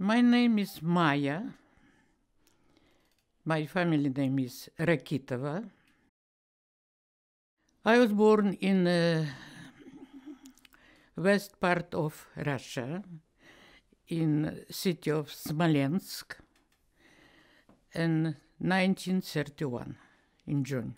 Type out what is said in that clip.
My name is Maya. My family name is Rakitova. I was born in the uh, west part of Russia, in city of Smolensk, in 1931, in June.